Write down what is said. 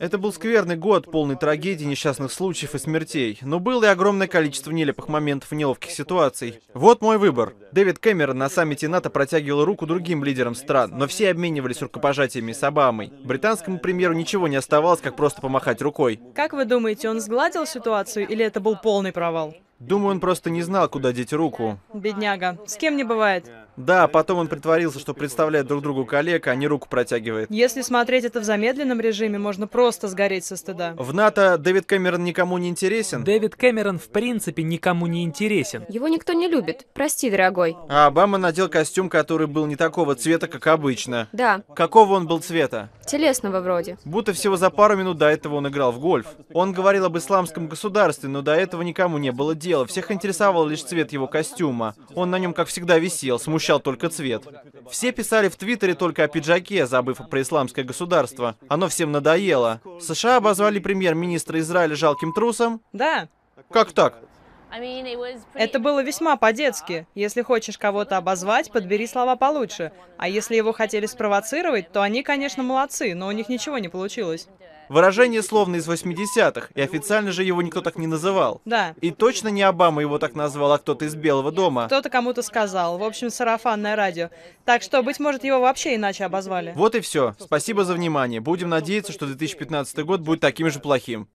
Это был скверный год, полный трагедий, несчастных случаев и смертей. Но было и огромное количество нелепых моментов и неловких ситуаций. Вот мой выбор. Дэвид Кэмерон на саммите НАТО протягивал руку другим лидерам стран, но все обменивались рукопожатиями с Обамой. Британскому премьеру ничего не оставалось, как просто помахать рукой. Как вы думаете, он сгладил ситуацию или это был полный провал? Думаю, он просто не знал, куда деть руку. Бедняга. С кем не бывает. Да, потом он притворился, что представляет друг другу коллег, а не руку протягивает. Если смотреть это в замедленном режиме, можно просто сгореть со стыда. В НАТО Дэвид Кэмерон никому не интересен? Дэвид Кэмерон в принципе никому не интересен. Его никто не любит. Прости, дорогой. А Обама надел костюм, который был не такого цвета, как обычно. Да. Какого он был цвета? Телесного вроде. Будто всего за пару минут до этого он играл в гольф. Он говорил об исламском государстве, но до этого никому не было дела. Всех интересовал лишь цвет его костюма. Он на нем, как всегда, висел, смущался смущал только цвет. Все писали в Твиттере только о пиджаке, забыв про исламское государство. Оно всем надоело. США обозвали премьер-министра Израиля жалким трусом? Да. Как так? Это было весьма по-детски. Если хочешь кого-то обозвать, подбери слова получше. А если его хотели спровоцировать, то они, конечно, молодцы, но у них ничего не получилось. Выражение словно из 80-х, и официально же его никто так не называл. Да. И точно не Обама его так назвал, а кто-то из Белого дома. Кто-то кому-то сказал. В общем, сарафанное радио. Так что, быть может, его вообще иначе обозвали. Вот и все. Спасибо за внимание. Будем надеяться, что 2015 год будет таким же плохим.